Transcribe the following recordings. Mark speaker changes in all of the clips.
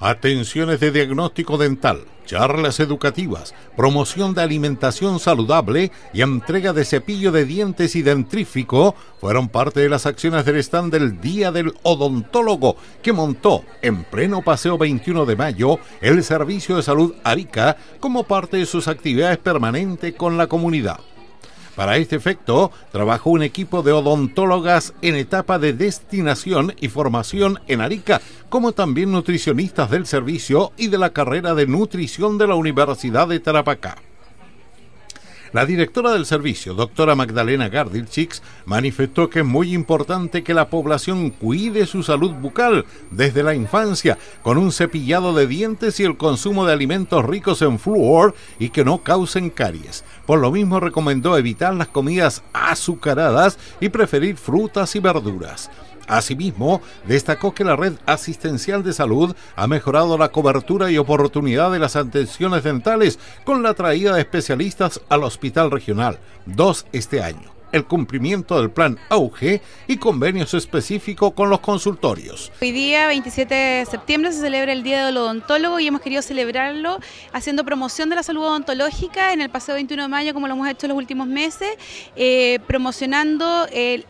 Speaker 1: Atenciones de diagnóstico dental, charlas educativas, promoción de alimentación saludable y entrega de cepillo de dientes y dentrífico fueron parte de las acciones del stand del Día del Odontólogo que montó en pleno paseo 21 de mayo el Servicio de Salud Arica como parte de sus actividades permanentes con la comunidad. Para este efecto, trabajó un equipo de odontólogas en etapa de destinación y formación en Arica, como también nutricionistas del servicio y de la carrera de nutrición de la Universidad de Tarapacá. La directora del servicio, doctora Magdalena Gardilchix, manifestó que es muy importante que la población cuide su salud bucal desde la infancia con un cepillado de dientes y el consumo de alimentos ricos en flúor y que no causen caries. Por lo mismo recomendó evitar las comidas azucaradas y preferir frutas y verduras. Asimismo, destacó que la red asistencial de salud ha mejorado la cobertura y oportunidad de las atenciones dentales con la traída de especialistas al Hospital Regional, dos este año el cumplimiento del plan AUGE y convenios específicos con los consultorios.
Speaker 2: Hoy día, 27 de septiembre, se celebra el Día del Odontólogo y hemos querido celebrarlo haciendo promoción de la salud odontológica en el paseo 21 de mayo, como lo hemos hecho en los últimos meses, eh, promocionando el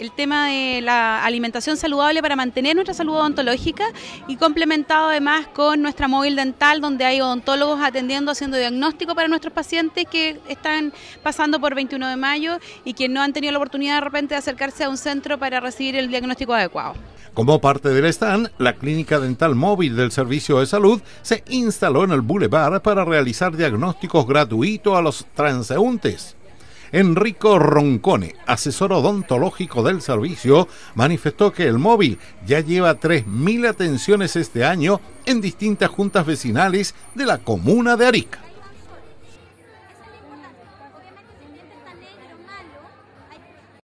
Speaker 2: el tema de la alimentación saludable para mantener nuestra salud odontológica y complementado además con nuestra móvil dental donde hay odontólogos atendiendo, haciendo diagnóstico para nuestros pacientes que están pasando por 21 de mayo y que no han tenido la oportunidad de repente de acercarse a un centro para recibir el diagnóstico adecuado.
Speaker 1: Como parte del stand, la Clínica Dental Móvil del Servicio de Salud se instaló en el Boulevard para realizar diagnósticos gratuitos a los transeúntes. Enrico Roncone, asesor odontológico del servicio, manifestó que el móvil ya lleva 3.000 atenciones este año en distintas juntas vecinales de la comuna de Arica.